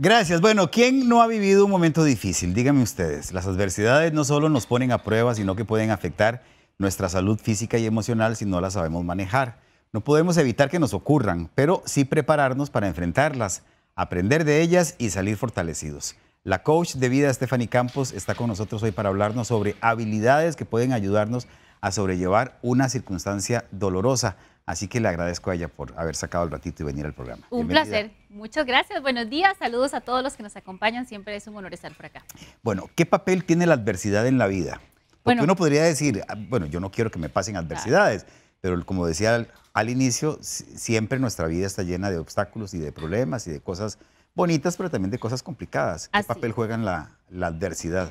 Gracias. Bueno, ¿quién no ha vivido un momento difícil? Díganme ustedes. Las adversidades no solo nos ponen a prueba, sino que pueden afectar nuestra salud física y emocional si no las sabemos manejar. No podemos evitar que nos ocurran, pero sí prepararnos para enfrentarlas, aprender de ellas y salir fortalecidos. La coach de vida Stephanie Campos está con nosotros hoy para hablarnos sobre habilidades que pueden ayudarnos a sobrellevar una circunstancia dolorosa. Así que le agradezco a ella por haber sacado el ratito y venir al programa. Un placer. Muchas gracias. Buenos días. Saludos a todos los que nos acompañan. Siempre es un honor estar por acá. Bueno, ¿qué papel tiene la adversidad en la vida? Porque uno podría decir, ah, bueno, yo no quiero que me pasen adversidades, pero como decía al, inicio, siempre nuestra vida está llena de obstáculos y de problemas y de cosas bonitas, pero también de cosas complicadas. ¿Qué papel juega la, la adversidad?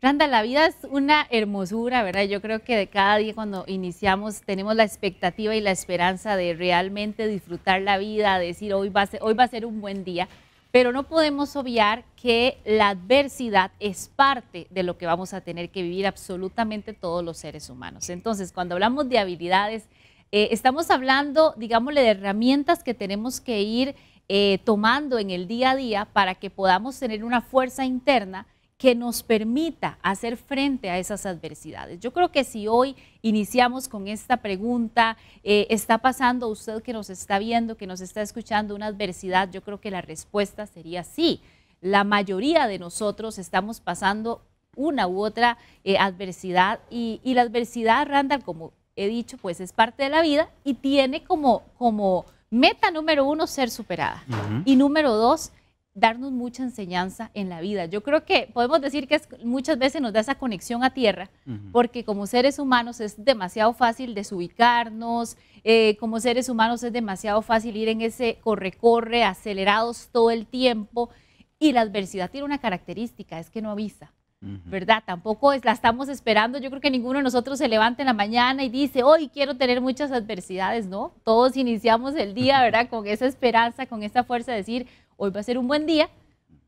Randa, la vida es una hermosura, ¿verdad? Yo creo que de cada día cuando iniciamos tenemos la expectativa y la esperanza de realmente disfrutar la vida, de decir hoy va a ser, hoy va a ser un buen día, pero no podemos obviar que la adversidad es parte de lo que vamos a tener que vivir absolutamente todos los seres humanos. Entonces, cuando hablamos de habilidades, eh, estamos hablando, digámosle, de herramientas que tenemos que ir eh, tomando en el día a día para que podamos tener una fuerza interna que nos permita hacer frente a esas adversidades. Yo creo que si hoy iniciamos con esta pregunta, eh, está pasando usted que nos está viendo, que nos está escuchando una adversidad, yo creo que la respuesta sería sí. La mayoría de nosotros estamos pasando una u otra eh, adversidad y, la adversidad, Randall, como he dicho, pues es parte de la vida y tiene como, como meta número uno ser superada y número dos darnos mucha enseñanza en la vida. Yo creo que podemos decir que muchas veces nos da esa conexión a tierra, porque como seres humanos es demasiado fácil desubicarnos, eh, como seres humanos es demasiado fácil ir en ese corre-corre, acelerados todo el tiempo, y la adversidad tiene una característica, es que no avisa. ¿verdad? Tampoco la estamos esperando. Yo creo que ninguno de nosotros se levanta en la mañana y dice, hoy quiero tener muchas adversidades, ¿no? Todos iniciamos el día, ¿verdad? Con esa esperanza, con esa fuerza de decir, hoy va a ser un buen día,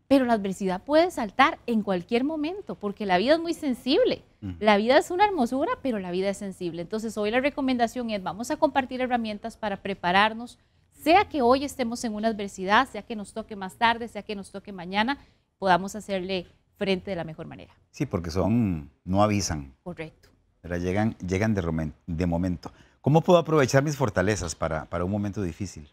pero la adversidad puede saltar en cualquier momento, porque la vida es muy sensible. La vida es una hermosura, pero la vida es sensible. Entonces, hoy la recomendación es, vamos a compartir herramientas para prepararnos, sea que hoy estemos en una adversidad, sea que nos toque más tarde, sea que nos toque mañana, podamos hacerle frente de la mejor manera. Sí, porque son, no avisan. Correcto. Pero llegan, llegan de, momento. ¿Cómo puedo aprovechar mis fortalezas para, para un momento difícil?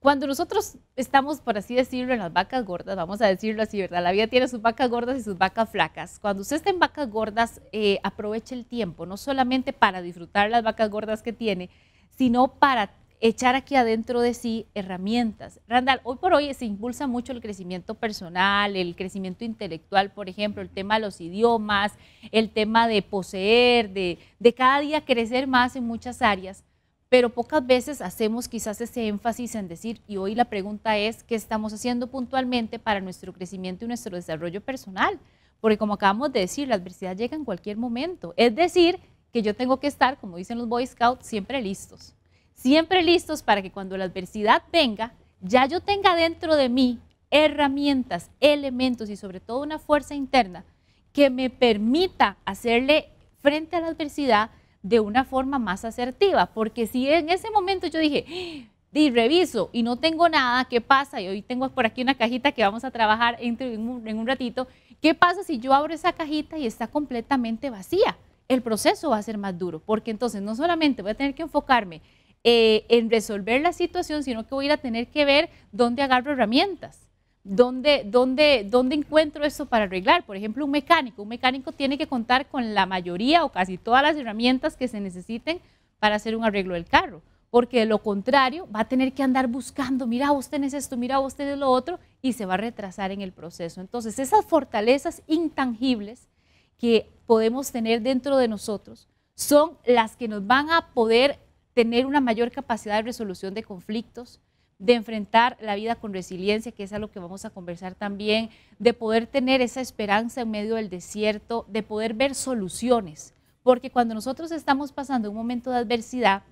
Cuando nosotros estamos, por así decirlo, en las vacas gordas, vamos a decirlo así, ¿verdad? La vida tiene sus vacas gordas y sus vacas flacas. Cuando usted está en vacas gordas, eh, aproveche el tiempo, no solamente para disfrutar las vacas gordas que tiene, sino para echar aquí adentro de sí herramientas. Randall, hoy por hoy se impulsa mucho el crecimiento personal, el crecimiento intelectual, por ejemplo, el tema de los idiomas, el tema de poseer, de, cada día crecer más en muchas áreas, pero pocas veces hacemos quizás ese énfasis en decir, y hoy la pregunta es, ¿qué estamos haciendo puntualmente para nuestro crecimiento y nuestro desarrollo personal? Porque como acabamos de decir, la adversidad llega en cualquier momento. Es decir, que yo tengo que estar, como dicen los Boy Scouts, siempre listos siempre listos para que cuando la adversidad venga, ya yo tenga dentro de mí herramientas, elementos y sobre todo una fuerza interna que me permita hacerle frente a la adversidad de una forma más asertiva. Porque si en ese momento yo dije, y reviso y no tengo nada, ¿qué pasa? Y hoy tengo por aquí una cajita que vamos a trabajar en un, en un ratito. ¿Qué pasa si yo abro esa cajita y está completamente vacía? El proceso va a ser más duro, porque entonces no solamente voy a tener que enfocarme eh, en resolver la situación, sino que voy a tener que ver dónde agarro herramientas, dónde, dónde, dónde encuentro eso para arreglar. Por ejemplo, un mecánico. Un mecánico tiene que contar con la mayoría o casi todas las herramientas que se necesiten para hacer un arreglo del carro, porque de lo contrario va a tener que andar buscando, mira, usted es esto, mira, usted tenés lo otro, y se va a retrasar en el proceso. Entonces, esas fortalezas intangibles que podemos tener dentro de nosotros son las que nos van a poder tener una mayor capacidad de resolución de conflictos, de enfrentar la vida con resiliencia, que es a lo que vamos a conversar también, de poder tener esa esperanza en medio del desierto, de poder ver soluciones, porque cuando nosotros estamos pasando un momento de adversidad,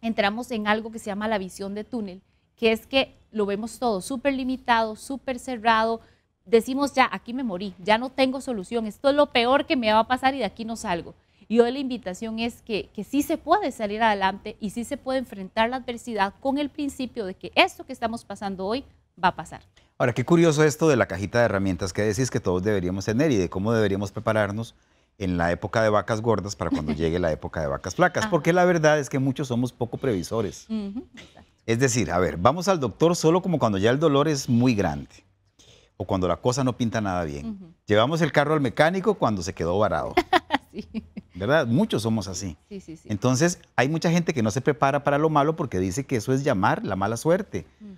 entramos en algo que se llama la visión de túnel, que es que lo vemos todo súper limitado, súper cerrado, decimos ya, aquí me morí, ya no tengo solución, esto es lo peor que me va a pasar y de aquí no salgo. Yo la invitación es que, que sí se puede salir adelante y sí se puede enfrentar la adversidad con el principio de que esto que estamos pasando hoy va a pasar. Ahora, qué curioso esto de la cajita de herramientas que decís que todos deberíamos tener y de cómo deberíamos prepararnos en la época de vacas gordas para cuando llegue la época de vacas flacas, porque la verdad es que muchos somos poco previsores. es decir, a ver, vamos al doctor solo como cuando ya el dolor es muy grande o cuando la cosa no pinta nada bien. Llevamos el carro al mecánico cuando se quedó varado. ¿Verdad? Muchos somos así. Entonces, hay mucha gente que no se prepara para lo malo porque dice que eso es llamar la mala suerte mm.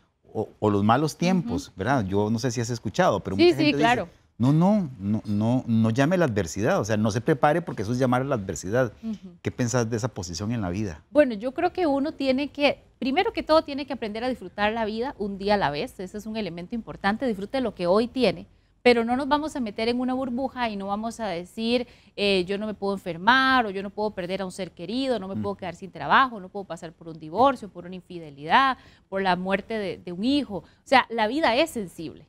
o, los malos tiempos, ¿verdad? Yo no sé si has escuchado, pero mucha sí, claro. Dice, no, no, no, no, no llame la adversidad, o sea, no se prepare porque eso es llamar la adversidad. ¿Qué pensás de esa posición en la vida? Bueno, yo creo que uno tiene que, primero que todo, tiene que aprender a disfrutar la vida un día a la vez, ese es un elemento importante, disfrute lo que hoy tiene, pero no nos vamos a meter en una burbuja y no vamos a decir eh, yo no me puedo enfermar o yo no puedo perder a un ser querido, no me mm. puedo quedar sin trabajo, no puedo pasar por un divorcio, por una infidelidad, por la muerte de, un hijo. O sea, la vida es sensible.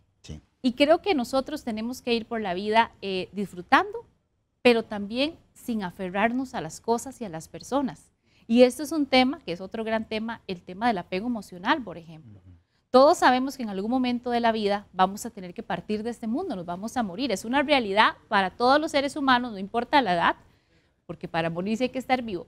Y creo que nosotros tenemos que ir por la vida eh, disfrutando, pero también sin aferrarnos a las cosas y a las personas. Y esto es un tema, que es otro gran tema, el tema del apego emocional, por ejemplo. Todos sabemos que en algún momento de la vida vamos a tener que partir de este mundo, nos vamos a morir. Es una realidad para todos los seres humanos, no importa la edad, porque para morirse hay que estar vivo.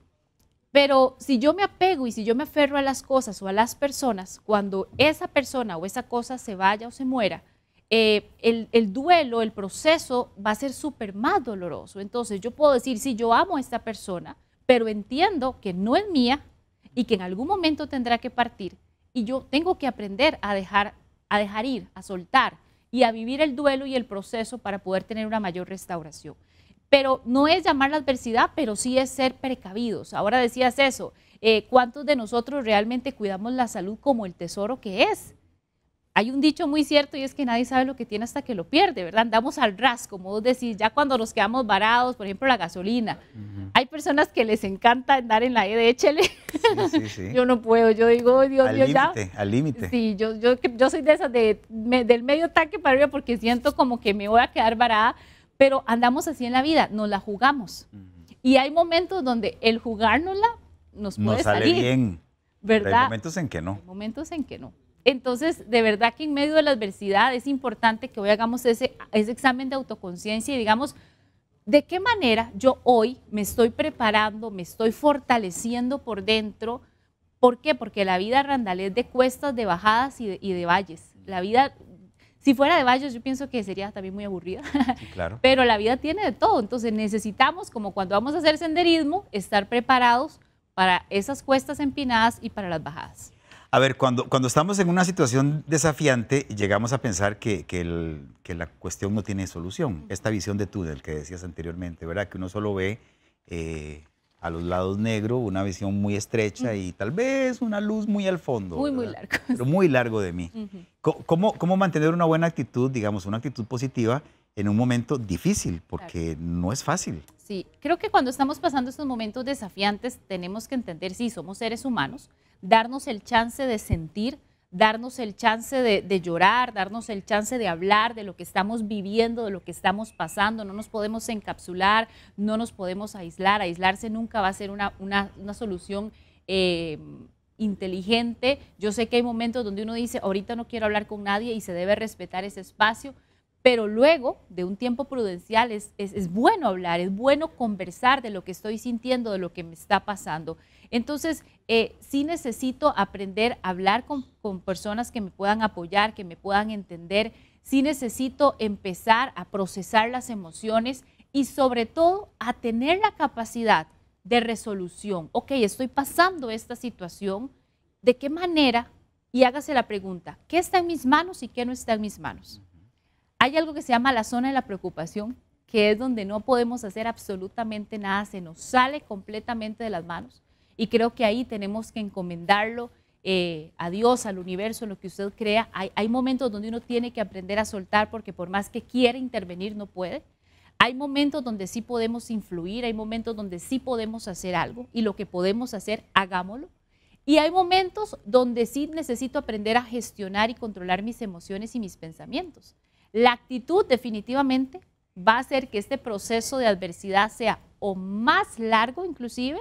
Pero si yo me apego y si yo me aferro a las cosas o a las personas, cuando esa persona o esa cosa se vaya o se muera, eh, el, el, duelo, el proceso va a ser súper más doloroso. Entonces yo puedo decir, si yo amo a esta persona, pero entiendo que no es mía y que en algún momento tendrá que partir y yo tengo que aprender a dejar, a dejar ir, a soltar y a vivir el duelo y el proceso para poder tener una mayor restauración. Pero no es llamar la adversidad, pero sí es ser precavidos. Ahora decías eso, eh, ¿cuántos de nosotros realmente cuidamos la salud como el tesoro que es? hay un dicho muy cierto y es que nadie sabe lo que tiene hasta que lo pierde, ¿verdad? Andamos al ras, como vos decís, ya cuando nos quedamos varados, por ejemplo, la gasolina. Hay personas que les encanta andar en la E de échele. yo no puedo, yo digo, Dios Dios mío, ya. Al límite. Sí, yo, yo, yo, soy de esas de, del medio tanque para arriba porque siento como que me voy a quedar varada, pero andamos así en la vida, nos la jugamos. Y hay momentos donde el jugárnosla nos puede nos sale bien. ¿Verdad? hay momentos en que no. momentos en que no. Entonces, de verdad que en medio de la adversidad es importante que hoy hagamos ese, examen de autoconciencia y digamos, ¿de qué manera yo hoy me estoy preparando, me estoy fortaleciendo por dentro? ¿Por qué? Porque la vida randal es de cuestas, de bajadas y de, valles. La vida si fuera de Valles, yo pienso que sería también muy aburrida. claro. Pero la vida tiene de todo, entonces necesitamos, como cuando vamos a hacer senderismo, estar preparados para esas cuestas empinadas y para las bajadas. A ver, cuando, cuando estamos en una situación desafiante, llegamos a pensar que, que, la cuestión no tiene solución. Esta visión de del que decías anteriormente, ¿verdad? Que uno solo ve eh, a los lados negro, una visión muy estrecha y tal vez una luz muy al fondo. Muy, muy largo. Pero muy largo de mí. ¿Cómo, ¿Cómo, mantener una buena actitud, digamos, una actitud positiva en un momento difícil? Porque no es fácil. Sí, creo que cuando estamos pasando estos momentos desafiantes tenemos que entender, sí, somos seres humanos, darnos el chance de sentir, darnos el chance de, llorar, darnos el chance de hablar de lo que estamos viviendo, de lo que estamos pasando. No nos podemos encapsular, no nos podemos aislar. Aislarse nunca va a ser una, solución. Eh, inteligente. Yo sé que hay momentos donde uno dice, ahorita no quiero hablar con nadie y se debe respetar ese espacio, pero luego de un tiempo prudencial es, bueno hablar, es bueno conversar de lo que estoy sintiendo, de lo que me está pasando. Entonces, eh, sí necesito aprender a hablar con, con personas que me puedan apoyar, que me puedan entender. Sí necesito empezar a procesar las emociones y sobre todo a tener la capacidad de resolución. Ok, estoy pasando esta situación, ¿de qué manera? Y hágase la pregunta, ¿qué está en mis manos y qué no está en mis manos? Hay algo que se llama la zona de la preocupación, que es donde no podemos hacer absolutamente nada, se nos sale completamente de las manos. Y creo que ahí tenemos que encomendarlo eh, a Dios, al universo, en lo que usted crea. Hay, hay, momentos donde uno tiene que aprender a soltar porque por más que quiera intervenir no puede. Hay momentos donde sí podemos influir, hay momentos donde sí podemos hacer algo y lo que podemos hacer, hagámoslo. Y hay momentos donde sí necesito aprender a gestionar y controlar mis emociones y mis pensamientos. La actitud definitivamente va a hacer que este proceso de adversidad sea o más largo inclusive,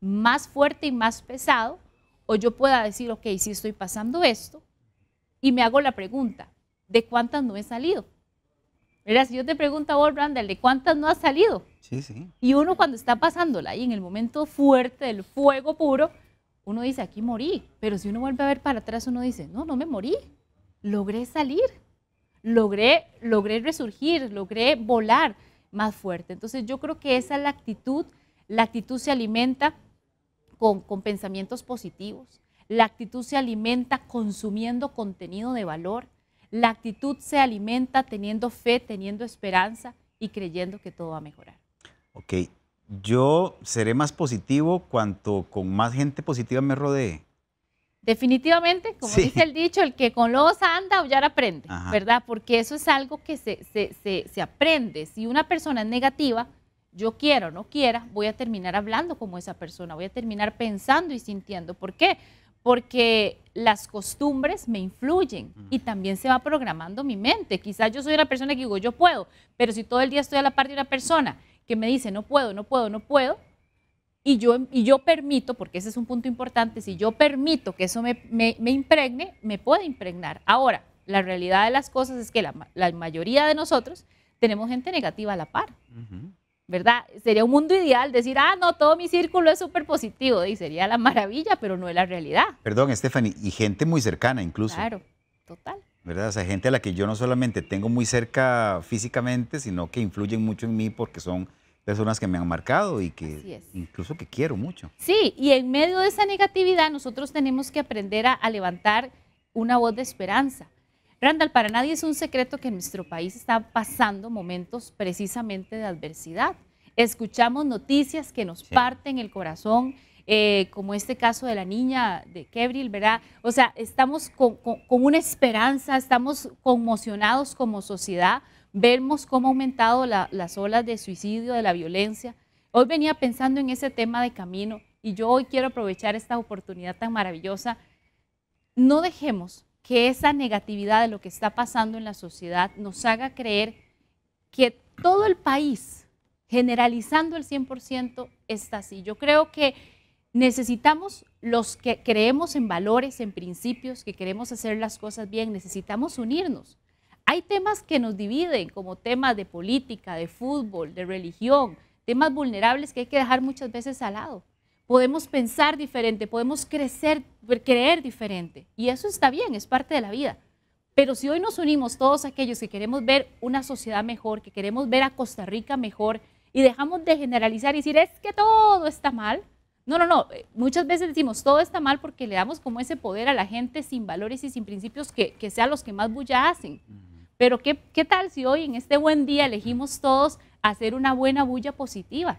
más fuerte y más pesado, o yo pueda decir, ok, sí estoy pasando esto, y me hago la pregunta, ¿de cuántas no he salido? Mira, si yo te pregunto a vos, ¿de cuántas no has salido? Sí, sí. Y uno cuando está pasándola y en el momento fuerte del fuego puro, uno dice, aquí morí. Pero si uno vuelve a ver para atrás, uno dice, no, no me morí, logré salir logré, logré resurgir, logré volar más fuerte. Entonces yo creo que esa es la actitud, la actitud se alimenta con, con pensamientos positivos, la actitud se alimenta consumiendo contenido de valor, la actitud se alimenta teniendo fe, teniendo esperanza y creyendo que todo va a mejorar. Ok, yo seré más positivo cuanto con más gente positiva me rodee. Definitivamente, como dice el dicho, el que con los anda, ya aprende, ¿verdad? Porque eso es algo que se, se, aprende. Si una persona es negativa, yo quiero o no quiera, voy a terminar hablando como esa persona, voy a terminar pensando y sintiendo. ¿Por qué? Porque las costumbres me influyen y también se va programando mi mente. Quizás yo soy una persona que digo, yo puedo, pero si todo el día estoy a la parte de una persona que me dice, no puedo, no puedo, no puedo, y yo, y yo permito, porque ese es un punto importante, si yo permito que eso me, impregne, me puede impregnar. Ahora, la realidad de las cosas es que la, mayoría de nosotros tenemos gente negativa a la par. ¿Verdad? Sería un mundo ideal decir, ah, no, todo mi círculo es súper positivo, y sería la maravilla, pero no es la realidad. Perdón, Stephanie, y gente muy cercana incluso. Claro, total. ¿verdad? O sea, gente a la que yo no solamente tengo muy cerca físicamente, sino que influyen mucho en mí porque son personas que me han marcado y que incluso que quiero mucho. Sí, y en medio de esa negatividad nosotros tenemos que aprender a, levantar una voz de esperanza. Randall, para nadie es un secreto que nuestro país está pasando momentos precisamente de adversidad. Escuchamos noticias que nos parten el corazón, eh, como este caso de la niña de Kevril, ¿verdad? O sea, estamos con, con una esperanza, estamos conmocionados como sociedad Vemos cómo ha aumentado las olas de suicidio, de la violencia. Hoy venía pensando en ese tema de camino y yo hoy quiero aprovechar esta oportunidad tan maravillosa. No dejemos que esa negatividad de lo que está pasando en la sociedad nos haga creer que todo el país, generalizando el 100%, está así. Yo creo que necesitamos los que creemos en valores, en principios, que queremos hacer las cosas bien, necesitamos unirnos. Hay temas que nos dividen, como temas de política, de fútbol, de religión, temas vulnerables que hay que dejar muchas veces al lado. Podemos pensar diferente, podemos crecer, creer diferente. Y eso está bien, es parte de la vida. Pero si hoy nos unimos todos aquellos que queremos ver una sociedad mejor, que queremos ver a Costa Rica mejor, y dejamos de generalizar y decir, es que todo está mal. No, no, no. Eh, muchas veces decimos, todo está mal porque le damos como ese poder a la gente sin valores y sin principios que, que sean los que más bulla hacen. Pero ¿qué, tal si hoy en este buen día elegimos todos hacer una buena bulla positiva?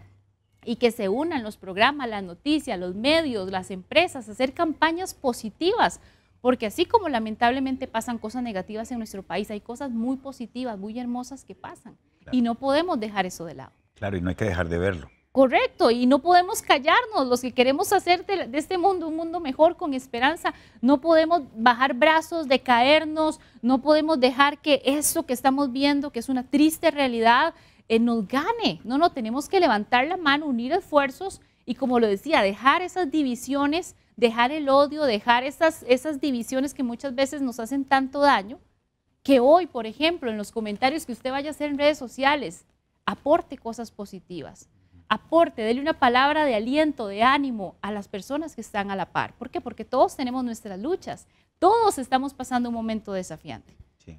Y que se unan los programas, las noticias, los medios, las empresas, hacer campañas positivas. Porque así como lamentablemente pasan cosas negativas en nuestro país, hay cosas muy positivas, muy hermosas que pasan. Y no podemos dejar eso de lado. Claro, y no hay que dejar de verlo correcto y no podemos callarnos. Los que queremos hacer de, este mundo un mundo mejor con esperanza, no podemos bajar brazos, decaernos, no podemos dejar que eso que estamos viendo, que es una triste realidad, eh, nos gane. No, no, tenemos que levantar la mano, unir esfuerzos y como lo decía, dejar esas divisiones, dejar el odio, dejar esas, esas divisiones que muchas veces nos hacen tanto daño. Que hoy, por ejemplo, en los comentarios que usted vaya a hacer en redes sociales, aporte cosas positivas aporte, dele una palabra de aliento, de ánimo a las personas que están a la par. ¿Por qué? Porque todos tenemos nuestras luchas, todos estamos pasando un momento desafiante,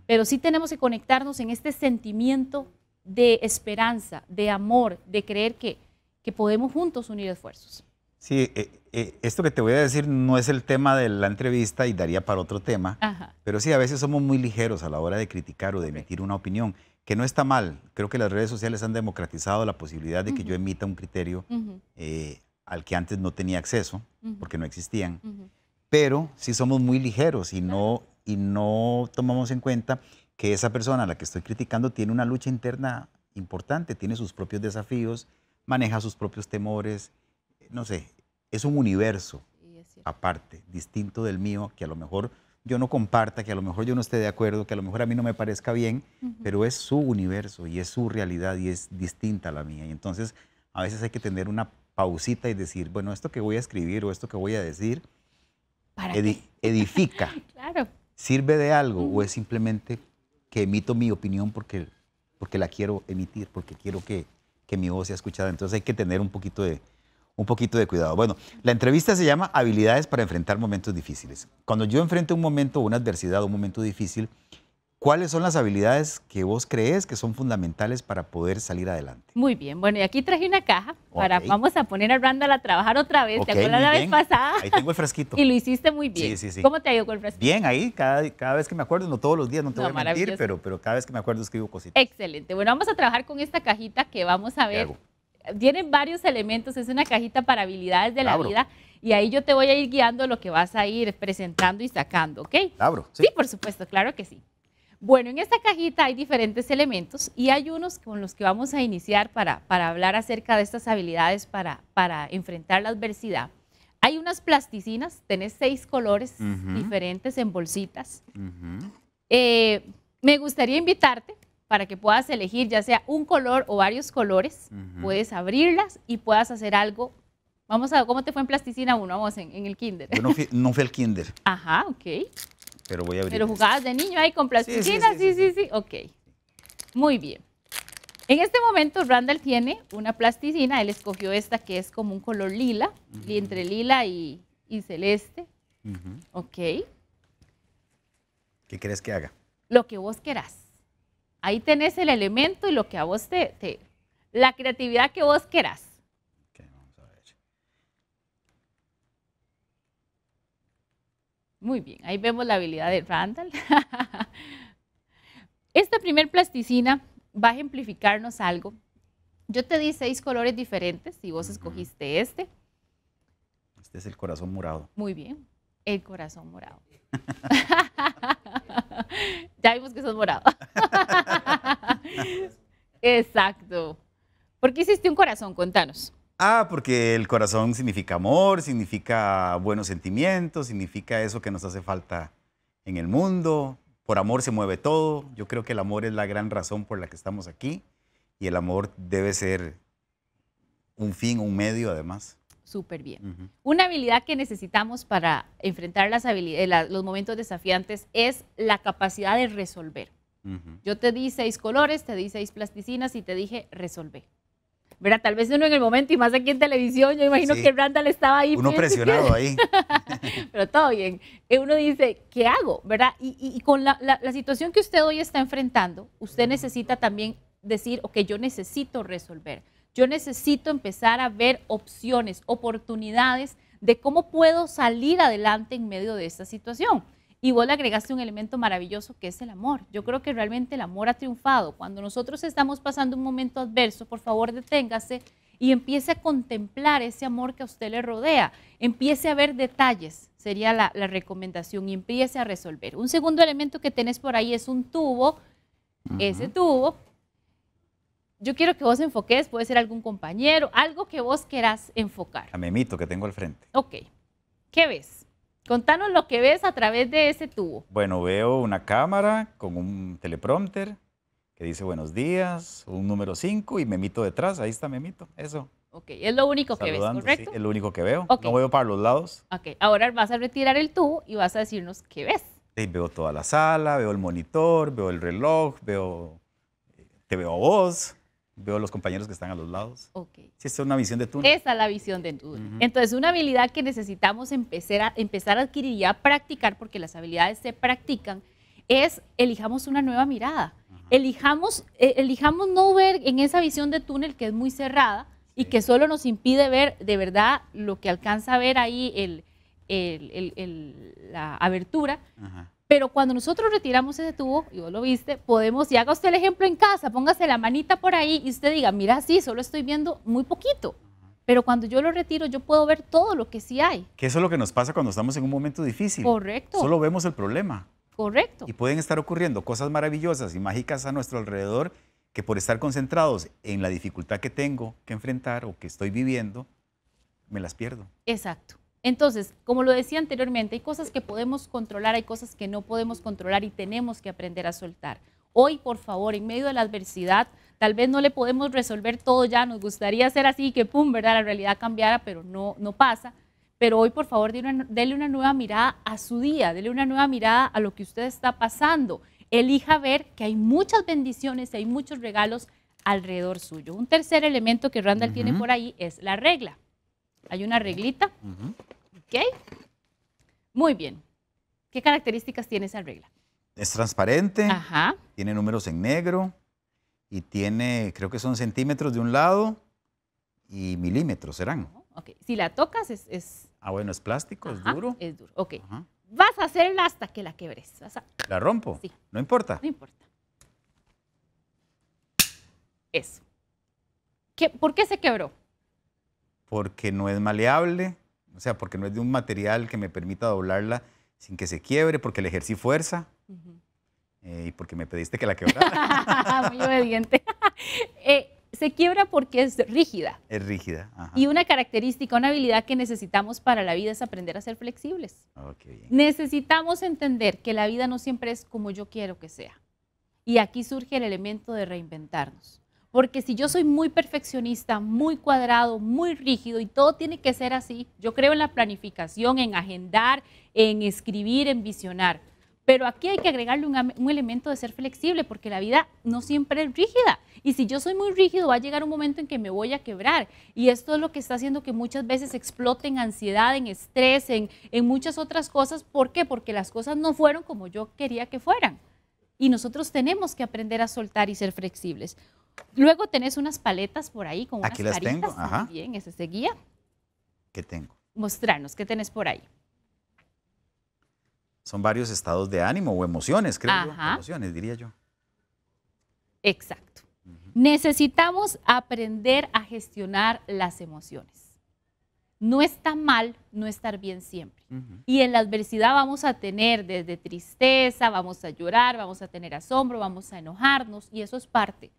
pero sí tenemos que conectarnos en este sentimiento de esperanza, de amor, de creer que, que podemos juntos unir esfuerzos. Sí, eh, eh, esto que te voy a decir no es el tema de la entrevista y daría para otro tema, pero sí, a veces somos muy ligeros a la hora de criticar o de emitir una opinión que no está mal. Creo que las redes sociales han democratizado la posibilidad de que yo emita un criterio eh, al que antes no tenía acceso, porque no existían. Pero si somos muy ligeros y no, y no tomamos en cuenta que esa persona a la que estoy criticando tiene una lucha interna importante, tiene sus propios desafíos, maneja sus propios temores, no sé, es un universo aparte, distinto del mío, que a lo mejor yo no comparta, que a lo mejor yo no esté de acuerdo, que a lo mejor a mí no me parezca bien, pero es su universo y es su realidad y es distinta a la mía. Y entonces a veces hay que tener una pausita y decir, bueno, esto que voy a escribir o esto que voy a decir edifica, sirve de algo o es simplemente que emito mi opinión porque, porque la quiero emitir, porque quiero que, que mi voz sea escuchada. Entonces hay que tener un poquito de, un poquito de cuidado. Bueno, la entrevista se llama Habilidades para enfrentar momentos difíciles. Cuando yo enfrento un momento, una adversidad, un momento difícil, ¿Cuáles son las habilidades que vos crees que son fundamentales para poder salir adelante? Muy bien, bueno, y aquí traje una caja para vamos a poner a Randall a trabajar otra vez. ¿Te acuerdas la vez pasada? Ahí tengo el fresquito. y lo hiciste muy bien. Sí, sí, sí. ¿Cómo te ha ido con el fresquito? Bien, ahí cada, vez que me acuerdo, no todos los días, no te voy a mentir, pero, pero cada vez que me acuerdo escribo cositas. Excelente. Bueno, vamos a trabajar con esta cajita que vamos a ver tiene varios elementos, es una cajita para habilidades de la vida. Y ahí yo te voy a ir guiando lo que vas a ir presentando y sacando, ¿ok? Claro, Sí. por supuesto, claro que sí. Bueno, en esta cajita hay diferentes elementos y hay unos con los que vamos a iniciar para, para hablar acerca de estas habilidades para, para enfrentar la adversidad. Hay unas plasticinas, tenés seis colores diferentes en bolsitas. Eh, me gustaría invitarte para que puedas elegir ya sea un color o varios colores, puedes abrirlas y puedas hacer algo. Vamos a, ¿cómo te fue en plasticina uno? Vamos, en, el kinder. Yo no fui, no kinder. Ajá, ok. Pero voy a abrir. Pero jugabas de niño ahí con plasticina, sí sí sí, ok. Muy bien. En este momento Randall tiene una plasticina, él escogió esta que es como un color lila, entre lila y, celeste. Ok. ¿Qué crees que haga? Lo que vos querás. Ahí tenés el elemento y lo que a vos te... la creatividad que vos querás. Muy bien, ahí vemos la habilidad de Randall. Esta primer plasticina va a ejemplificarnos algo. Yo te di seis colores diferentes y vos escogiste este. Este es el corazón morado. Muy bien el corazón morado. ya vimos que sos morado. Exacto. ¿Por qué hiciste un corazón? Contanos. Ah, porque el corazón significa amor, significa buenos sentimientos, significa eso que nos hace falta en el mundo. Por amor se mueve todo. Yo creo que el amor es la gran razón por la que estamos aquí y el amor debe ser un fin, un medio además súper bien. Una habilidad que necesitamos para enfrentar las eh, los momentos desafiantes es la capacidad de resolver. Yo te di seis colores, te di seis plasticinas y te dije resolver. ¿verdad? Tal vez uno en el momento y más aquí en televisión, yo imagino que brandal estaba ahí. Uno presionado ahí. Pero todo bien. Eh, uno dice, ¿qué hago? ¿Verdad? Y, con la, la, situación que usted hoy está enfrentando, usted necesita también decir, ok, yo necesito resolver. Yo necesito empezar a ver opciones, oportunidades de cómo puedo salir adelante en medio de esta situación. Y vos le agregaste un elemento maravilloso que es el amor. Yo creo que realmente el amor ha triunfado. Cuando nosotros estamos pasando un momento adverso, por favor deténgase y empiece a contemplar ese amor que a usted le rodea. Empiece a ver detalles, sería la, recomendación, y empiece a resolver. Un segundo elemento que tenés por ahí es un tubo. Ese tubo yo quiero que vos enfoques, puede ser algún compañero, algo que vos quieras enfocar. A Memito que tengo al frente. Ok. ¿Qué ves? Contanos lo que ves a través de ese tubo. Bueno, veo una cámara con un teleprompter que dice buenos días, un número 5 y Memito detrás. Ahí está Memito, eso. Ok, es lo único que ves, ¿correcto? Sí, es lo único que veo. Okay. No veo para los lados. Ok, ahora vas a retirar el tubo y vas a decirnos qué ves. veo toda la sala, veo el monitor, veo el reloj, veo... Eh, te veo a vos veo los compañeros que están a los lados. Ok. Si es una visión de túnel. Esa es la visión de túnel. Entonces, una habilidad que necesitamos empezar a, empezar a adquirir y a practicar, porque las habilidades se practican, es elijamos una nueva mirada. Elijamos, eh, elijamos no ver en esa visión de túnel que es muy cerrada y que solo nos impide ver de verdad lo que alcanza a ver ahí el, la abertura, Ajá. Pero cuando nosotros retiramos ese tubo, y vos lo viste, podemos, y haga usted el ejemplo en casa, póngase la manita por ahí y usted diga, mira, sí, solo estoy viendo muy poquito. Pero cuando yo lo retiro, yo puedo ver todo lo que sí hay. Que eso es lo que nos pasa cuando estamos en un momento difícil. Correcto. Solo vemos el problema. Correcto. Y pueden estar ocurriendo cosas maravillosas y mágicas a nuestro alrededor que por estar concentrados en la dificultad que tengo que enfrentar o que estoy viviendo, me las pierdo. Exacto. Entonces, como lo decía anteriormente, hay cosas que podemos controlar, hay cosas que no podemos controlar y tenemos que aprender a soltar. Hoy, por favor, en medio de la adversidad, tal vez no le podemos resolver todo ya, nos gustaría ser así, que pum, ¿verdad? La realidad cambiara, pero no, no pasa. Pero hoy, por favor, dele una, nueva mirada a su día, dele una nueva mirada a lo que usted está pasando. Elija ver que hay muchas bendiciones, y hay muchos regalos alrededor suyo. Un tercer elemento que Randall tiene por ahí es la regla. Hay una reglita. ¿Ok? Muy bien. ¿Qué características tiene esa regla? Es transparente, Ajá. tiene números en negro y tiene, creo que son centímetros de un lado y milímetros serán. Oh, ok, si la tocas es... Ah, bueno, es plástico, es duro. Es duro, ok. Vas a hacerla hasta que la quebres. ¿La rompo? Sí. No importa. No importa. Eso. ¿Qué, ¿Por qué se quebró? porque no es maleable, o sea, porque no es de un material que me permita doblarla sin que se quiebre, porque le ejercí fuerza eh, y porque me pediste que la quebrara. Muy obediente. Eh, se quiebra porque es rígida. Es rígida. Y una característica, una habilidad que necesitamos para la vida es aprender a ser flexibles. Okay. Necesitamos entender que la vida no siempre es como yo quiero que sea. Y aquí surge el elemento de reinventarnos. Porque si yo soy muy perfeccionista, muy cuadrado, muy rígido y todo tiene que ser así, yo creo en la planificación, en agendar, en escribir, en visionar. Pero aquí hay que agregarle un, elemento de ser flexible, porque la vida no siempre es rígida. Y si yo soy muy rígido, va a llegar un momento en que me voy a quebrar. Y esto es lo que está haciendo que muchas veces explote en ansiedad, en estrés, en, en muchas otras cosas. ¿Por qué? Porque las cosas no fueron como yo quería que fueran. Y nosotros tenemos que aprender a soltar y ser flexibles. Luego tenés unas paletas por ahí con Aquí unas las tengo, Bien, ese es el guía. ¿Qué tengo? Mostrarnos, ¿qué tenés por ahí? Son varios estados de ánimo o emociones, creo Emociones, diría yo. Exacto. Necesitamos aprender a gestionar las emociones. No está mal no estar bien siempre. Y en la adversidad vamos a tener desde tristeza, vamos a llorar, vamos a tener asombro, vamos a enojarnos y eso es parte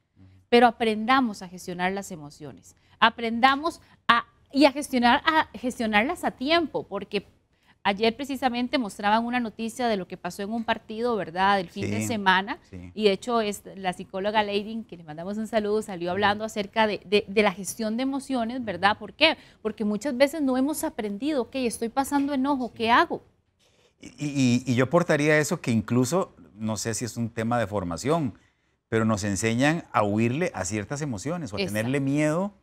pero aprendamos a gestionar las emociones, aprendamos a, y a gestionar, a gestionarlas a tiempo, porque ayer precisamente mostraban una noticia de lo que pasó en un partido, ¿verdad?, del fin de semana, y de hecho es la psicóloga Leiding, que le mandamos un saludo, salió hablando acerca de, la gestión de emociones, ¿verdad? ¿Por qué? Porque muchas veces no hemos aprendido, ok, estoy pasando enojo, ¿qué hago? Y, yo aportaría eso que incluso, no sé si es un tema de formación, pero nos enseñan a huirle a ciertas emociones o a tenerle miedo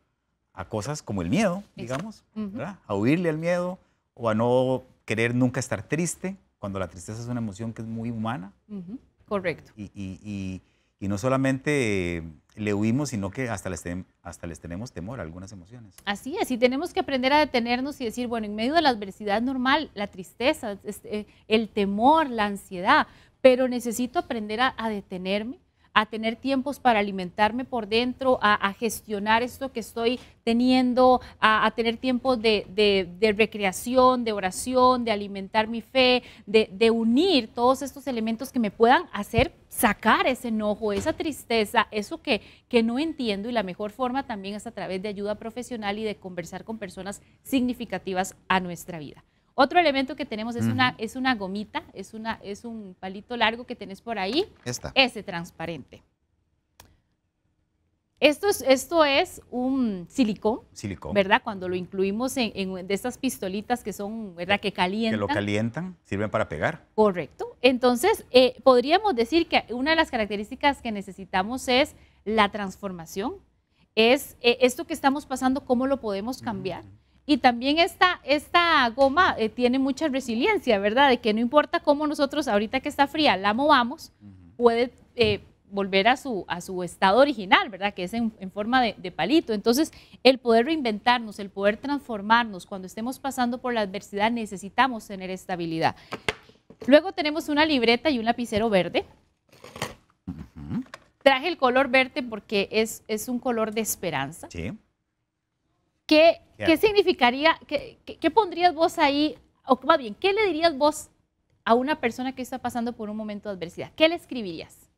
a cosas como el miedo, digamos, a huirle al miedo o a no querer nunca estar triste, cuando la tristeza es una emoción que es muy humana. Correcto. Y, no solamente le huimos, sino que hasta les, hasta les tenemos temor a algunas emociones. Así es, tenemos que aprender a detenernos y decir, bueno, en medio de la adversidad normal, la tristeza, este, el temor, la ansiedad, pero necesito aprender a detenerme a tener tiempos para alimentarme por dentro, a, gestionar esto que estoy teniendo, a, tener tiempo de, recreación, de oración, de alimentar mi fe, de, unir todos estos elementos que me puedan hacer sacar ese enojo, esa tristeza, eso que, que no entiendo y la mejor forma también es a través de ayuda profesional y de conversar con personas significativas a nuestra vida. Otro elemento que tenemos es, una, es una gomita, es, una, es un palito largo que tenés por ahí. Esta. Ese transparente. Esto es, esto es un silicón, silicón, ¿verdad? Cuando lo incluimos en, de estas pistolitas que son, ¿verdad? Que calientan. Que lo calientan, sirven para pegar. Correcto. Entonces, eh, podríamos decir que una de las características que necesitamos es la transformación, es eh, esto que estamos pasando, cómo lo podemos mm. cambiar. Y también esta, esta goma eh, tiene mucha resiliencia, ¿verdad? De que no importa cómo nosotros, ahorita que está fría, la movamos, puede eh, volver a su, a su estado original, ¿verdad? Que es en, forma de, palito. Entonces, el poder reinventarnos, el poder transformarnos, cuando estemos pasando por la adversidad, necesitamos tener estabilidad. Luego tenemos una libreta y un lapicero verde. Traje el color verde porque es, es un color de esperanza. Sí. ¿Qué, significaría, qué, pondrías vos ahí, o más bien, qué le dirías vos a una persona que está pasando por un momento de adversidad? ¿Qué le escribirías?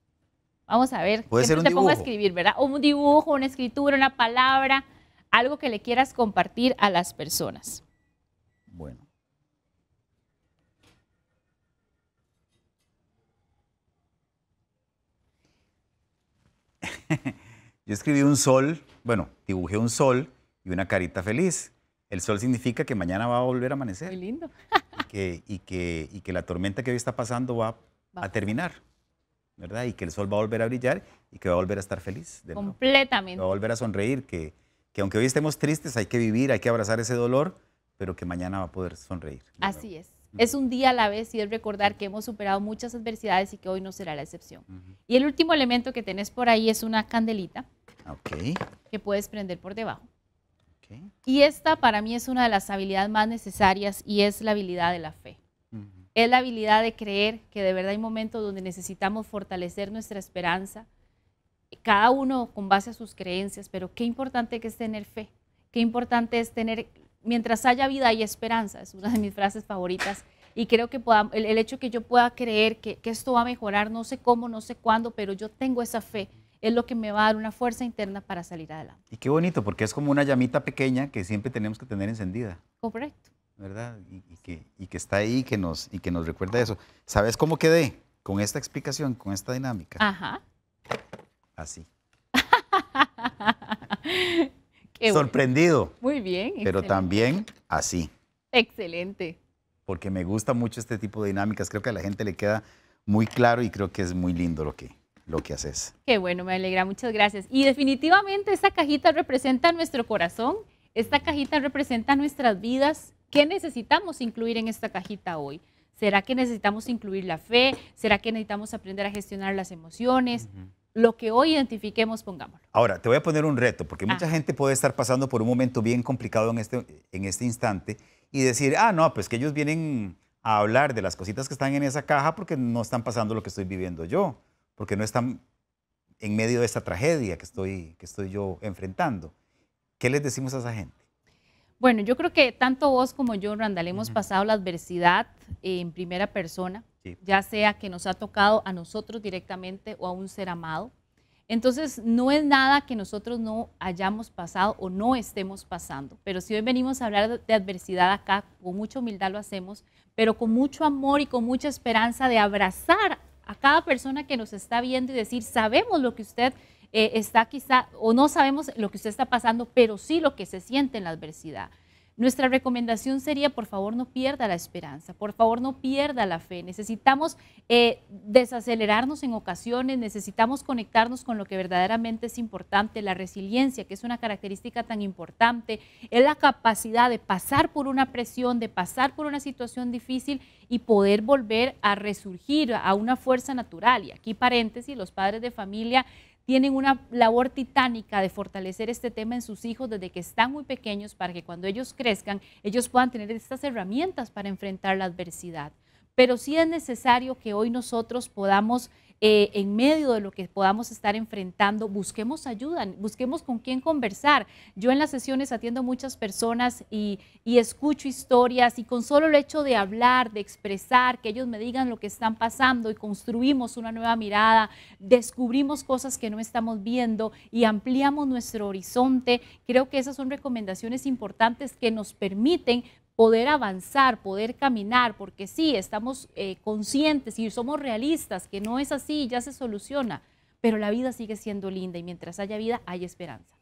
Vamos a ver, Puede ser un te pongo a escribir, ¿verdad? un dibujo, una escritura, una palabra, algo que le quieras compartir a las personas. Bueno. Yo escribí un sol, bueno, dibujé un sol y una carita feliz. El sol significa que mañana va a volver a amanecer. Muy lindo. y, que, y, que, y que la tormenta que hoy está pasando va, a terminar, ¿verdad? Y que el sol va a volver a brillar y que va a volver a estar feliz. De Completamente. Va a volver a sonreír, que, que aunque hoy estemos tristes, hay que vivir, hay que abrazar ese dolor, pero que mañana va a poder sonreír. Así es. Es un día a la vez y es recordar que hemos superado muchas adversidades y que hoy no será la excepción. Y el último elemento que tenés por ahí es una candelita ah, okay. que puedes prender por debajo. Y esta para mí es una de las habilidades más necesarias y es la habilidad de la fe. Es la habilidad de creer que de verdad hay momentos donde necesitamos fortalecer nuestra esperanza, cada uno con base a sus creencias, pero qué importante que es tener fe, qué importante es tener, mientras haya vida hay esperanza, es una de mis frases favoritas. Y creo que el, hecho que yo pueda creer que, esto va a mejorar, no sé cómo, no sé cuándo, pero yo tengo esa fe es lo que me va a dar una fuerza interna para salir adelante. Y qué bonito, porque es como una llamita pequeña que siempre tenemos que tener encendida. Correcto. ¿Verdad? Y, que, está ahí que nos, y que nos recuerda eso. ¿Sabes cómo quedé con esta explicación, con esta dinámica? Ajá. Así. Sorprendido. Muy bien. Pero también así. Excelente. Porque me gusta mucho este tipo de dinámicas. Creo que a la gente le queda muy claro y creo que es muy lindo lo que, lo que haces. Qué bueno, me alegra, muchas gracias. Y definitivamente esta cajita representa nuestro corazón, esta cajita representa nuestras vidas. ¿Qué necesitamos incluir en esta cajita hoy? ¿Será que necesitamos incluir la fe? ¿Será que necesitamos aprender a gestionar las emociones? Lo que hoy identifiquemos, pongámoslo. Ahora, te voy a poner un reto, porque mucha gente puede estar pasando por un momento bien complicado en este, en este instante y decir, ah, no, pues que ellos vienen a hablar de las cositas que están en esa caja porque no están pasando lo que estoy viviendo yo porque no están en medio de esta tragedia que estoy, que estoy yo enfrentando. ¿Qué les decimos a esa gente? Bueno, yo creo que tanto vos como yo, Randall, hemos pasado la adversidad en primera persona, ya sea que nos ha tocado a nosotros directamente o a un ser amado. Entonces, no es nada que nosotros no hayamos pasado o no estemos pasando, pero si hoy venimos a hablar de adversidad acá, con mucha humildad lo hacemos, pero con mucho amor y con mucha esperanza de abrazar a cada persona que nos está viendo y decir, sabemos lo que usted eh, está quizá, o no sabemos lo que usted está pasando, pero sí lo que se siente en la adversidad. Nuestra recomendación sería, por favor, no pierda la esperanza, por favor, no pierda la fe. Necesitamos eh, desacelerarnos en ocasiones, necesitamos conectarnos con lo que verdaderamente es importante, la resiliencia, que es una característica tan importante, es la capacidad de pasar por una presión, de pasar por una situación difícil y poder volver a resurgir a una fuerza natural. Y aquí paréntesis, los padres de familia tienen una labor titánica de fortalecer este tema en sus hijos desde que están muy pequeños para que cuando ellos crezcan, ellos puedan tener estas herramientas para enfrentar la adversidad. Pero sí es necesario que hoy nosotros podamos eh, en medio de lo que podamos estar enfrentando, busquemos ayuda, busquemos con quién conversar. Yo en las sesiones atiendo muchas personas y, y escucho historias y con solo el hecho de hablar, de expresar, que ellos me digan lo que están pasando y construimos una nueva mirada, descubrimos cosas que no estamos viendo y ampliamos nuestro horizonte. Creo que esas son recomendaciones importantes que nos permiten poder avanzar, poder caminar, porque sí, estamos eh, conscientes y somos realistas que no es así, ya se soluciona, pero la vida sigue siendo linda y mientras haya vida hay esperanza.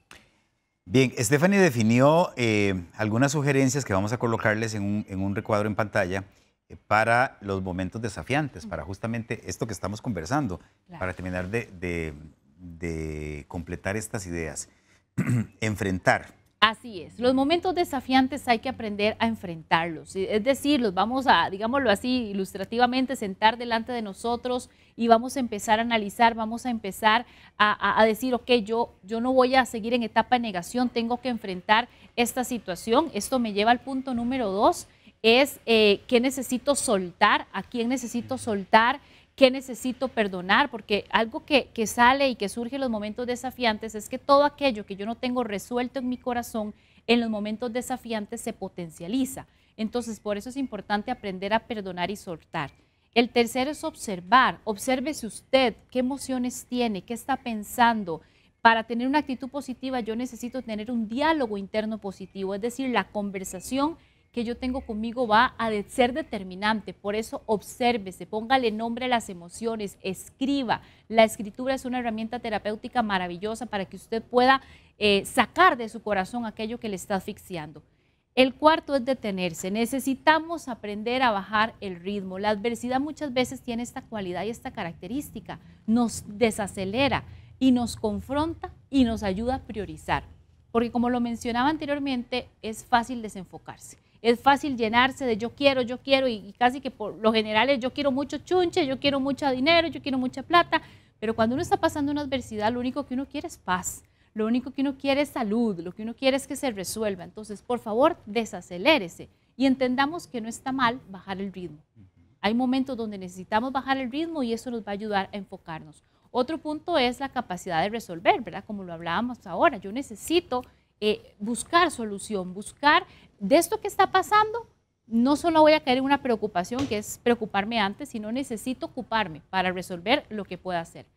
Bien, Stephanie definió eh, algunas sugerencias que vamos a colocarles en un, recuadro en pantalla eh, para los momentos desafiantes, para justamente esto que estamos conversando, para terminar de completar estas ideas. Enfrentar, Así es, los momentos desafiantes hay que aprender a enfrentarlos, es decir, los vamos a, digámoslo así, ilustrativamente sentar delante de nosotros y vamos a empezar a analizar, vamos a empezar a, decir, ok, yo, yo no voy a seguir en etapa de negación, tengo que enfrentar esta situación. Esto me lleva al punto número dos, es que eh, qué necesito soltar, a quién necesito soltar, qué necesito perdonar, porque algo que, sale y que surge en los momentos desafiantes es que todo aquello que yo no tengo resuelto en mi corazón, en los momentos desafiantes se potencializa. Entonces, por eso es importante aprender a perdonar y soltar. El tercero es observar. Obsérvese usted qué emociones tiene, qué está pensando. Para tener una actitud positiva yo necesito tener un diálogo interno positivo, es decir, la conversación que yo tengo conmigo va a ser determinante. Por eso obsérvese, póngale nombre a las emociones, escriba. La escritura es una herramienta terapéutica maravillosa para que usted pueda eh, sacar de su corazón aquello que le está asfixiando. El cuarto es detenerse. Necesitamos aprender a bajar el ritmo. La adversidad muchas veces tiene esta cualidad y esta característica. Nos desacelera y nos confronta y nos ayuda a priorizar. Porque como lo mencionaba anteriormente, es fácil desenfocarse es fácil llenarse de yo quiero, yo quiero, y, casi que por lo general es yo quiero mucho chunche, yo quiero mucho dinero, yo quiero mucha plata, pero cuando uno está pasando una adversidad, lo único que uno quiere es paz. Lo único que uno quiere es salud, lo que uno quiere es que se resuelva. Entonces, por favor, desacelérese y entendamos que no está mal bajar el ritmo. Hay momentos donde necesitamos bajar el ritmo y eso nos va a ayudar a enfocarnos. Otro punto es la capacidad de resolver, ¿verdad? Como lo hablábamos ahora, yo necesito eh, buscar solución, buscar de esto que está pasando, no solo voy a caer en una preocupación, que es preocuparme antes, sino necesito ocuparme para resolver lo que pueda hacer.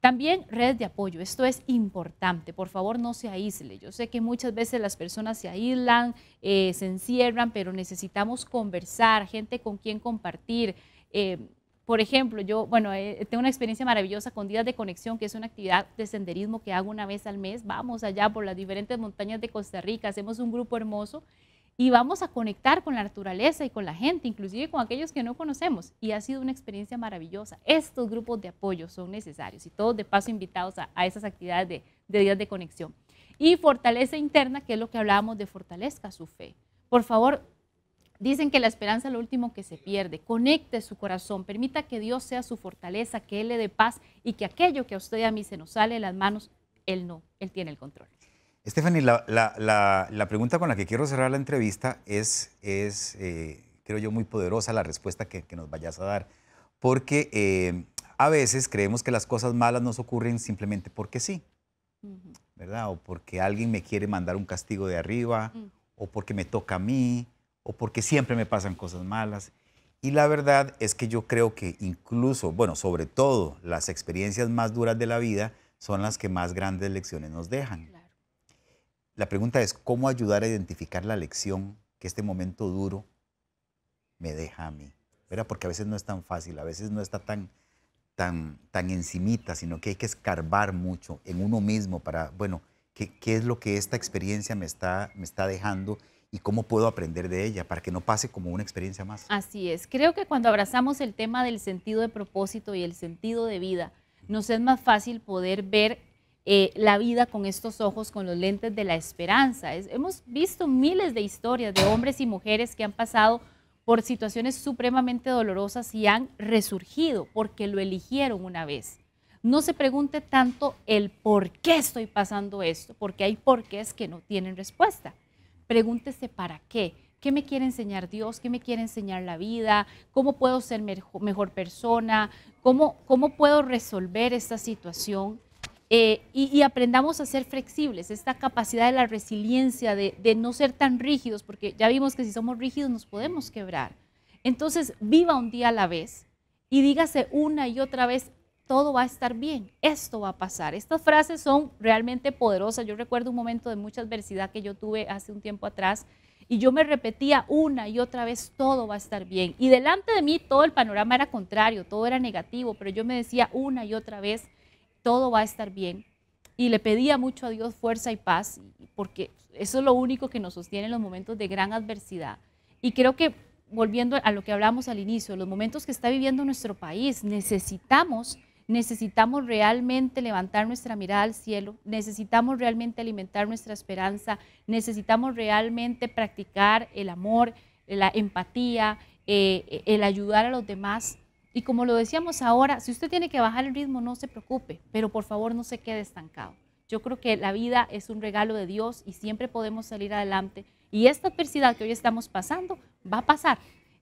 También redes de apoyo, esto es importante, por favor no se aísle. Yo sé que muchas veces las personas se aíslan, eh, se encierran, pero necesitamos conversar, gente con quien compartir. Eh, por ejemplo, yo, bueno, eh, tengo una experiencia maravillosa con Días de Conexión, que es una actividad de senderismo que hago una vez al mes. Vamos allá por las diferentes montañas de Costa Rica, hacemos un grupo hermoso y vamos a conectar con la naturaleza y con la gente, inclusive con aquellos que no conocemos. Y ha sido una experiencia maravillosa. Estos grupos de apoyo son necesarios y todos de paso invitados a, esas actividades de, de días de conexión. Y fortaleza interna, que es lo que hablábamos de fortalezca su fe. Por favor, Dicen que la esperanza es lo último que se pierde. Conecte su corazón, permita que Dios sea su fortaleza, que Él le dé paz y que aquello que a usted y a mí se nos sale de las manos, Él no, Él tiene el control. Stephanie, la, pregunta con la que quiero cerrar la entrevista es, eh, creo yo, muy poderosa la respuesta que, nos vayas a dar, porque eh, a veces creemos que las cosas malas nos ocurren simplemente porque sí, ¿verdad? O porque alguien me quiere mandar un castigo de arriba, mm. o porque me toca a mí, o porque siempre me pasan cosas malas. Y la verdad es que yo creo que incluso, bueno, sobre todo las experiencias más duras de la vida son las que más grandes lecciones nos dejan. Claro. La pregunta es, ¿cómo ayudar a identificar la lección que este momento duro me deja a mí? ¿Verdad? Porque a veces no es tan fácil, a veces no está tan, tan, tan encimita, sino que hay que escarbar mucho en uno mismo para, bueno, ¿qué, es lo que esta experiencia me está, me está dejando? y cómo puedo aprender de ella para que no pase como una experiencia más. Así es. Creo que cuando abrazamos el tema del sentido de propósito y el sentido de vida, nos es más fácil poder ver eh, la vida con estos ojos, con los lentes de la esperanza. hemos visto miles de historias de hombres y mujeres que han pasado por situaciones supremamente dolorosas y han resurgido porque lo eligieron una vez. No se pregunte tanto el por qué estoy pasando esto, porque hay por qué es que no tienen respuesta. Pregúntese para qué. ¿Qué me quiere enseñar Dios? ¿Qué me quiere enseñar la vida? ¿Cómo puedo ser mejor, persona? ¿Cómo, ¿Cómo puedo resolver esta situación? Eh, y, aprendamos a ser flexibles, esta capacidad de la resiliencia, de, de no ser tan rígidos, porque ya vimos que si somos rígidos nos podemos quebrar. Entonces, viva un día a la vez y dígase una y otra vez, todo va a estar bien, esto va a pasar. Estas frases son realmente poderosas. Yo recuerdo un momento de mucha adversidad que yo tuve hace un tiempo atrás y yo me repetía una y otra vez, todo va a estar bien. Y delante de mí todo el panorama era contrario, todo era negativo, pero yo me decía una y otra vez, todo va a estar bien. Y le pedía mucho a Dios fuerza y paz, porque eso es lo único que nos sostiene en los momentos de gran adversidad. Y creo que, volviendo a lo que hablamos al inicio, los momentos que está viviendo nuestro país, necesitamos necesitamos realmente levantar nuestra mirada al cielo, necesitamos realmente alimentar nuestra esperanza, necesitamos realmente practicar el amor, la empatía, eh, el ayudar a los demás. Y como lo decíamos ahora, si usted tiene que bajar el ritmo, no se preocupe, pero por favor no se quede estancado. Yo creo que la vida es un regalo de Dios y siempre podemos salir adelante. Y esta adversidad que hoy estamos pasando va a pasar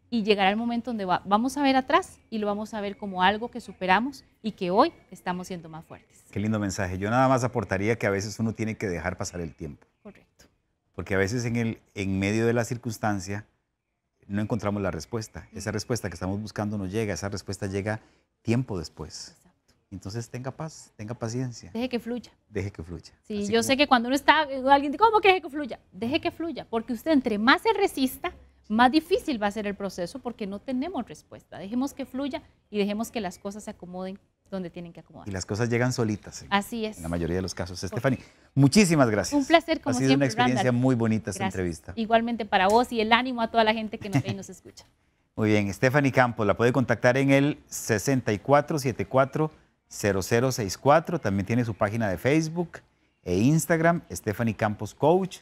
y llegará el momento donde vamos a ver atrás y lo vamos a ver como algo que superamos y que hoy estamos siendo más fuertes. Qué lindo mensaje. Yo nada más aportaría que a veces uno tiene que dejar pasar el tiempo. Correcto. Porque a veces en, el, en medio de la circunstancia no encontramos la respuesta. Esa respuesta que estamos buscando no llega, esa respuesta llega tiempo después. Entonces tenga paz, tenga paciencia. Deje que fluya. Deje que fluya. Sí, yo sé que cuando uno está, alguien dice, ¿cómo que deje que fluya? Deje que fluya, porque usted entre más se resista, más difícil va a ser el proceso porque no tenemos respuesta. Dejemos que fluya y dejemos que las cosas se acomoden donde tienen que acomodar. Y las cosas llegan solitas. Eh, Así es. En la mayoría de los casos. Stephanie, muchísimas gracias. Un placer, como Ha sido una experiencia muy bonita esta entrevista. Igualmente para vos y el ánimo a toda la gente que nos ve y nos escucha. Muy bien, Stephanie Campos, la puede contactar en el 6474-0064. También tiene su página de Facebook e Instagram, Stephanie Campos Coach.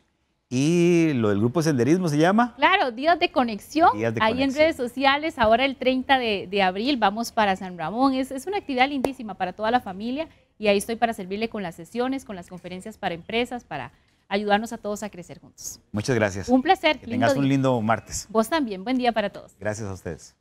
Y lo del grupo senderismo se llama. Claro, días de conexión. Ahí en redes sociales, ahora el 30 de, abril vamos para San Ramón. Es, una actividad lindísima para toda la familia y ahí estoy para servirle con las sesiones, con las conferencias para empresas, para ayudarnos a todos a crecer juntos. Muchas gracias. Un placer. Que tengas un lindo martes. Vos también. Buen día para todos. Gracias a ustedes.